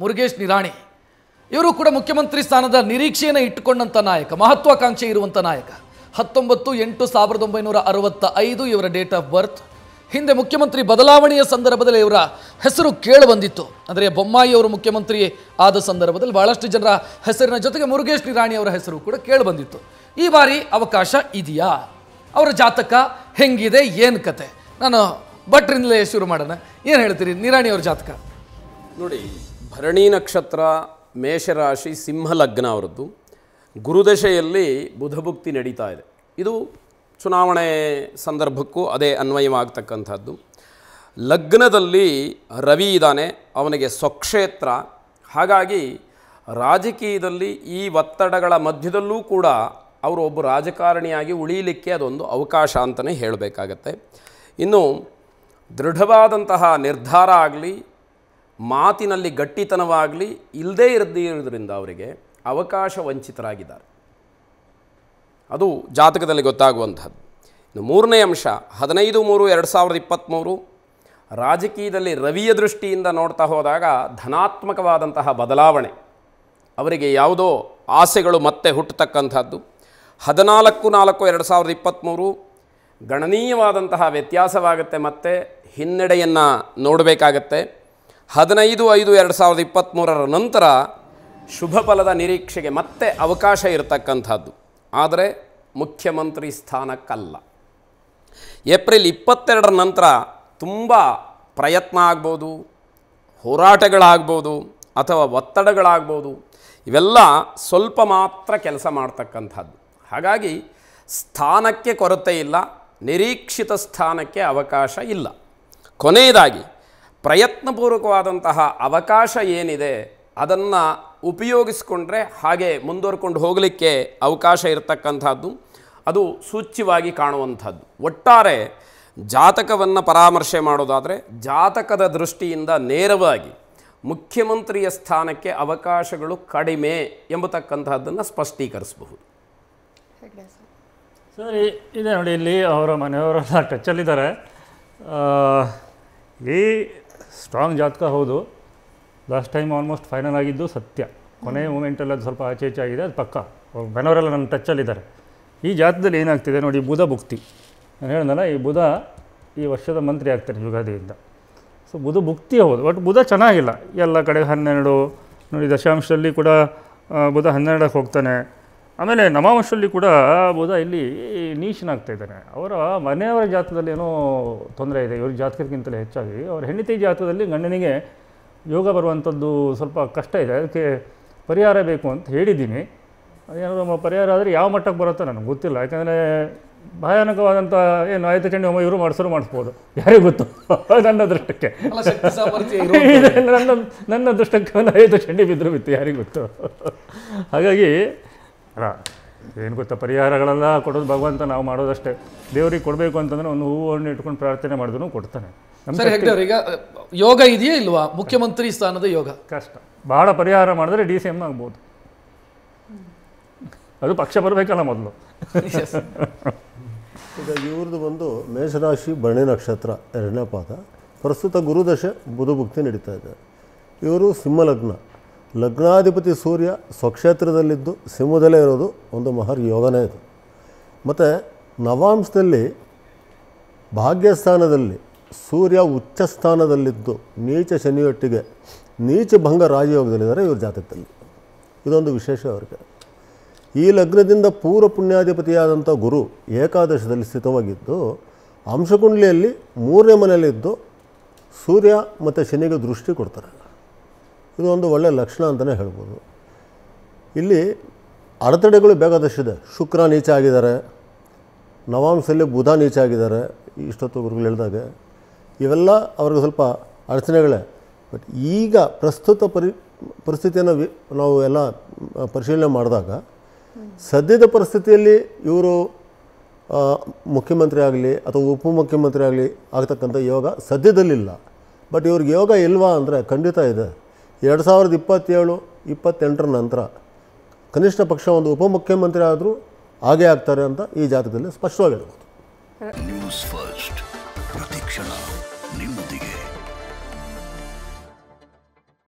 ಮುರುಗೇಶ್ ನಿರಾಣಿ ಇವರು ಕೂಡ ಮುಖ್ಯಮಂತ್ರಿ ಸ್ಥಾನದ ನಿರೀಕ್ಷೆಯನ್ನು ಇಟ್ಟುಕೊಂಡಂಥ ನಾಯಕ ಮಹತ್ವಾಕಾಂಕ್ಷೆ ಇರುವಂಥ ನಾಯಕ ಹತ್ತೊಂಬತ್ತು ಎಂಟು ಸಾವಿರದ ಒಂಬೈನೂರ ಅರವತ್ತ ಐದು ಇವರ ಡೇಟ್ ಆಫ್ ಬರ್ತ್ ಹಿಂದೆ ಮುಖ್ಯಮಂತ್ರಿ ಬದಲಾವಣೆಯ ಸಂದರ್ಭದಲ್ಲಿ ಇವರ ಹೆಸರು ಕೇಳಿ ಬಂದಿತ್ತು ಅಂದರೆ ಬೊಮ್ಮಾಯಿಯವರು ಮುಖ್ಯಮಂತ್ರಿ ಆದ ಸಂದರ್ಭದಲ್ಲಿ ಭಾಳಷ್ಟು ಜನರ ಹೆಸರಿನ ಜೊತೆಗೆ ಮುರುಗೇಶ್ ನಿರಾಣಿ ಅವರ ಹೆಸರು ಕೂಡ ಕೇಳಿ ಬಂದಿತ್ತು ಈ ಬಾರಿ ಅವಕಾಶ ಇದೆಯಾ ಅವರ ಜಾತಕ ಹೆಂಗಿದೆ ಏನು ಕತೆ ನಾನು ಭಟ್ರಿಂದಲೇ ಶುರು ಮಾಡೋಣ ಏನು ಹೇಳ್ತೀರಿ ಅವರ ಜಾತಕ ನೋಡಿ ಭರಣಿ ನಕ್ಷತ್ರ ಮೇಷರಾಶಿ ಸಿಂಹಲಗ್ನ ಅವರದ್ದು ಗುರುದಶೆಯಲ್ಲಿ ಬುಧಭುಕ್ತಿ ನಡೀತಾ ಇದೆ ಇದು ಚುನಾವಣೆ ಸಂದರ್ಭಕ್ಕೂ ಅದೇ ಅನ್ವಯವಾಗತಕ್ಕಂಥದ್ದು ಲಗ್ನದಲ್ಲಿ ರವಿ ಇದ್ದಾನೆ ಅವನಿಗೆ ಸ್ವಕ್ಷೇತ್ರ ಹಾಗಾಗಿ ರಾಜಕೀಯದಲ್ಲಿ ಈ ಒತ್ತಡಗಳ ಮಧ್ಯದಲ್ಲೂ ಕೂಡ ಅವರು ಒಬ್ಬ ರಾಜಕಾರಣಿಯಾಗಿ ಉಳಿಯಲಿಕ್ಕೆ ಅದೊಂದು ಅವಕಾಶ ಅಂತಲೇ ಹೇಳಬೇಕಾಗತ್ತೆ ಇನ್ನು ದೃಢವಾದಂತಹ ನಿರ್ಧಾರ ಆಗಲಿ ಮಾತಿನಲ್ಲಿ ಗಟ್ಟಿತನವಾಗಲಿ ಇಲ್ಲದೇ ಇರೋದ್ರಿಂದ ಅವರಿಗೆ ಅವಕಾಶ ವಂಚಿತರಾಗಿದ್ದಾರೆ ಅದು ಜಾತಕದಲ್ಲಿ ಗೊತ್ತಾಗುವಂಥದ್ದು ಇನ್ನು ಮೂರನೇ ಅಂಶ ಹದಿನೈದು ಮೂರು ಎರಡು ಸಾವಿರದ ಇಪ್ಪತ್ತ್ಮೂರು ರಾಜಕೀಯದಲ್ಲಿ ರವಿಯ ದೃಷ್ಟಿಯಿಂದ ನೋಡ್ತಾ ಹೋದಾಗ ಧನಾತ್ಮಕವಾದಂತಹ ಬದಲಾವಣೆ ಅವರಿಗೆ ಯಾವುದೋ ಆಸೆಗಳು ಮತ್ತೆ ಹುಟ್ಟತಕ್ಕಂಥದ್ದು ಹದಿನಾಲ್ಕು ನಾಲ್ಕು ಎರಡು ಸಾವಿರದ ಇಪ್ಪತ್ತ್ಮೂರು ಗಣನೀಯವಾದಂತಹ ವ್ಯತ್ಯಾಸವಾಗುತ್ತೆ ಮತ್ತೆ ಹಿನ್ನಡೆಯನ್ನು ನೋಡಬೇಕಾಗತ್ತೆ ಹದಿನೈದು ಐದು ಎರಡು ಸಾವಿರದ ಇಪ್ಪತ್ತ್ಮೂರರ ನಂತರ ಶುಭ ಫಲದ ನಿರೀಕ್ಷೆಗೆ ಮತ್ತೆ ಅವಕಾಶ ಇರತಕ್ಕಂಥದ್ದು ಆದರೆ ಮುಖ್ಯಮಂತ್ರಿ ಸ್ಥಾನಕ್ಕಲ್ಲ ಏಪ್ರಿಲ್ ಇಪ್ಪತ್ತೆರಡರ ನಂತರ ತುಂಬ ಪ್ರಯತ್ನ ಆಗ್ಬೋದು ಹೋರಾಟಗಳಾಗ್ಬೋದು ಅಥವಾ ಒತ್ತಡಗಳಾಗ್ಬೋದು ಇವೆಲ್ಲ ಸ್ವಲ್ಪ ಮಾತ್ರ ಕೆಲಸ ಮಾಡ್ತಕ್ಕಂಥದ್ದು ಹಾಗಾಗಿ ಸ್ಥಾನಕ್ಕೆ ಕೊರತೆ ಇಲ್ಲ ನಿರೀಕ್ಷಿತ ಸ್ಥಾನಕ್ಕೆ ಅವಕಾಶ ಇಲ್ಲ ಕೊನೆಯದಾಗಿ ಪ್ರಯತ್ನಪೂರ್ವಕವಾದಂತಹ ಅವಕಾಶ ಏನಿದೆ ಅದನ್ನು ಉಪಯೋಗಿಸ್ಕೊಂಡ್ರೆ ಹಾಗೆ ಮುಂದುವರ್ಕೊಂಡು ಹೋಗಲಿಕ್ಕೆ ಅವಕಾಶ ಇರತಕ್ಕಂಥದ್ದು ಅದು ಸೂಚ್ಯವಾಗಿ ಕಾಣುವಂಥದ್ದು ಒಟ್ಟಾರೆ ಜಾತಕವನ್ನು ಪರಾಮರ್ಶೆ ಮಾಡೋದಾದರೆ ಜಾತಕದ ದೃಷ್ಟಿಯಿಂದ ನೇರವಾಗಿ ಮುಖ್ಯಮಂತ್ರಿಯ ಸ್ಥಾನಕ್ಕೆ ಅವಕಾಶಗಳು ಕಡಿಮೆ ಎಂಬತಕ್ಕಂತಹದ್ದನ್ನು ಸ್ಪಷ್ಟೀಕರಿಸಬಹುದು ಸರಿ ಇದೆ ನೋಡಿ ಇಲ್ಲಿ ಅವರ ಮನೆಯವರೆಲ್ಲ ಟಚಲ್ಲಿದ್ದಾರೆ ಈ ಸ್ಟ್ರಾಂಗ್ ಜಾತಕ ಹೌದು ಲಾಸ್ಟ್ ಟೈಮ್ ಆಲ್ಮೋಸ್ಟ್ ಫೈನಲ್ ಆಗಿದ್ದು ಸತ್ಯ ಕೊನೆಯ ಮೂಮೆಂಟಲ್ಲಿ ಅದು ಸ್ವಲ್ಪ ಆಚೆ ಈಚೆ ಆಗಿದೆ ಅದು ಪಕ್ಕ ಬೆನವರೆಲ್ಲ ನನ್ನ ಟಚ್ಚಲ್ಲಿದ್ದಾರೆ ಈ ಜಾತದಲ್ಲಿ ಏನಾಗ್ತಿದೆ ನೋಡಿ ಬುಧ ಭುಕ್ತಿ ನಾನು ಹೇಳ್ದಲ್ಲ ಈ ಬುಧ ಈ ವರ್ಷದ ಮಂತ್ರಿ ಆಗ್ತಾರೆ ಯುಗಾದಿಯಿಂದ ಸೊ ಬುಧ ಭುಕ್ತಿ ಹೌದು ಬಟ್ ಬುಧ ಚೆನ್ನಾಗಿಲ್ಲ ಎಲ್ಲ ಕಡೆ ಹನ್ನೆರಡು ನೋಡಿ ದಶಾಂಶದಲ್ಲಿ ಕೂಡ ಬುಧ ಹನ್ನೆರಡಕ್ಕೆ ಹೋಗ್ತಾನೆ ಆಮೇಲೆ ನಮಾವಂಶಲ್ಲಿ ಕೂಡ ಬೋಧ ಇಲ್ಲಿ ನೀಚನಾಗ್ತಾ ಇದ್ದಾನೆ ಅವರ ಮನೆಯವರ ಜಾತದಲ್ಲಿ ಏನೋ ತೊಂದರೆ ಇದೆ ಇವ್ರ ಜಾತಕಕ್ಕಿಂತಲೇ ಹೆಚ್ಚಾಗಿ ಅವರ ಹೆಂಡತಿ ಜಾತದಲ್ಲಿ ಗಂಡನಿಗೆ ಯೋಗ ಬರುವಂಥದ್ದು ಸ್ವಲ್ಪ ಕಷ್ಟ ಇದೆ ಅದಕ್ಕೆ ಪರಿಹಾರ ಬೇಕು ಅಂತ ಹೇಳಿದ್ದೀನಿ ಅದೇನಾದ್ರು ಪರಿಹಾರ ಆದರೆ ಯಾವ ಮಟ್ಟಕ್ಕೆ ಬರುತ್ತೋ ನನಗೆ ಗೊತ್ತಿಲ್ಲ ಯಾಕಂದರೆ ಭಯಾನಕವಾದಂಥ ಏನು ಆಯ್ತು ಚಂಡಿ ಒಮ್ಮೆ ಇವರು ಮಾಡಿಸೋರು ಮಾಡಿಸ್ಬೋದು ಯಾರಿಗೂ ಗೊತ್ತು ನನ್ನ ದೃಷ್ಟಕ್ಕೆ ನನ್ನ ನನ್ನ ದೃಷ್ಟಕ್ಕೆ ಆಯ್ತು ಚಂಡಿ ಬಿದ್ದರು ಬಿತ್ತು ಯಾರಿಗೂ ಗೊತ್ತು ಹಾಗಾಗಿ ಅಲ್ಲ ಏನು ಗೊತ್ತಾ ಪರಿಹಾರಗಳೆಲ್ಲ ಕೊಡೋದು ಭಗವಂತ ನಾವು ಮಾಡೋದಷ್ಟೇ ದೇವರಿಗೆ ಕೊಡಬೇಕು ಅಂತಂದ್ರೆ ಒಂದು ಹಣ್ಣು ಇಟ್ಕೊಂಡು ಪ್ರಾರ್ಥನೆ ಮಾಡಿದ್ರು ಕೊಡ್ತಾನೆ ಈಗ ಯೋಗ ಇದೆಯೇ ಇಲ್ವಾ ಮುಖ್ಯಮಂತ್ರಿ ಸ್ಥಾನದ ಯೋಗ ಕಷ್ಟ ಭಾಳ ಪರಿಹಾರ ಮಾಡಿದ್ರೆ ಡಿ ಸಿ ಎಮ್ ಆಗ್ಬೋದು ಅದು ಪಕ್ಷ ಬರಬೇಕಲ್ಲ ಮೊದಲು ಈಗ ಇವ್ರದ್ದು ಬಂದು ಮೇಷರಾಶಿ ಭರಣಿ ನಕ್ಷತ್ರ ಎರಡನೇ ಪಾದ ಪ್ರಸ್ತುತ ಗುರುದಶೆ ಬುಧಭುಕ್ತಿ ನಡೀತಾ ಇದೆ ಇವರು ಸಿಂಹಲಗ್ನ ಲಗ್ನಾಧಿಪತಿ ಸೂರ್ಯ ಸ್ವಕ್ಷೇತ್ರದಲ್ಲಿದ್ದು ಸಿಂಹದಲ್ಲೇ ಇರೋದು ಒಂದು ಮಹರ್ ಯೋಗನೇ ಇದು ಮತ್ತು ನವಾಂಶದಲ್ಲಿ ಭಾಗ್ಯಸ್ಥಾನದಲ್ಲಿ ಸೂರ್ಯ ಉಚ್ಚ ಸ್ಥಾನದಲ್ಲಿದ್ದು ನೀಚ ಶನಿಯೊಟ್ಟಿಗೆ ನೀಚ ಭಂಗ ರಾಜಯೋಗದಲ್ಲಿದ್ದಾರೆ ಇವ್ರ ಜಾತಕದಲ್ಲಿ ಇದೊಂದು ವಿಶೇಷ ಅವರಿಗೆ ಈ ಲಗ್ನದಿಂದ ಪೂರ್ವ ಪುಣ್ಯಾಧಿಪತಿಯಾದಂಥ ಗುರು ಏಕಾದಶದಲ್ಲಿ ಸ್ಥಿತವಾಗಿದ್ದು ಅಂಶಕುಂಡ್ಲಿಯಲ್ಲಿ ಮೂರನೇ ಮನೆಯಲ್ಲಿದ್ದು ಸೂರ್ಯ ಮತ್ತು ಶನಿಗೆ ದೃಷ್ಟಿ ಕೊಡ್ತಾರೆ ಇದು ಒಂದು ಒಳ್ಳೆಯ ಲಕ್ಷಣ ಅಂತಲೇ ಹೇಳ್ಬೋದು ಇಲ್ಲಿ ಅಡೆತಡೆಗಳು ಬೇಕಾದಷ್ಟಿದೆ ಶುಕ್ರ ನೀಚ ಆಗಿದ್ದಾರೆ ನವಾಂಶದಲ್ಲಿ ಬುಧ ನೀಚ ಆಗಿದ್ದಾರೆ ಇಷ್ಟೊತ್ತು ಗುರುಗಳು ಹೇಳಿದಾಗ ಇವೆಲ್ಲ ಅವ್ರಿಗೆ ಸ್ವಲ್ಪ ಅಡಚಣೆಗಳೇ ಬಟ್ ಈಗ ಪ್ರಸ್ತುತ ಪರಿ ಪರಿಸ್ಥಿತಿಯನ್ನು ವಿ ನಾವು ಎಲ್ಲ ಪರಿಶೀಲನೆ ಮಾಡಿದಾಗ ಸದ್ಯದ ಪರಿಸ್ಥಿತಿಯಲ್ಲಿ ಇವರು ಮುಖ್ಯಮಂತ್ರಿ ಆಗಲಿ ಅಥವಾ ಉಪಮುಖ್ಯಮಂತ್ರಿ ಆಗಲಿ ಆಗ್ತಕ್ಕಂಥ ಯೋಗ ಸದ್ಯದಲ್ಲಿಲ್ಲ ಬಟ್ ಇವ್ರಿಗೆ ಯೋಗ ಇಲ್ವಾ ಅಂದರೆ ಖಂಡಿತ ಇದೆ ಎರಡು ಸಾವಿರದ ಇಪ್ಪತ್ತೇಳು ಇಪ್ಪತ್ತೆಂಟರ ನಂತರ ಕನಿಷ್ಠ ಪಕ್ಷ ಒಂದು ಉಪಮುಖ್ಯಮಂತ್ರಿ ಆದರೂ ಹಾಗೇ ಆಗ್ತಾರೆ ಅಂತ ಈ ಜಾತಕದಲ್ಲಿ ಸ್ಪಷ್ಟವಾಗಿ ಹೇಳ್ಬೋದು ನ್ಯೂಸ್ ಫಸ್ಟ್ ಪ್ರತಿಕ್ಷಣ ನಿಮ್ಮೊಂದಿಗೆ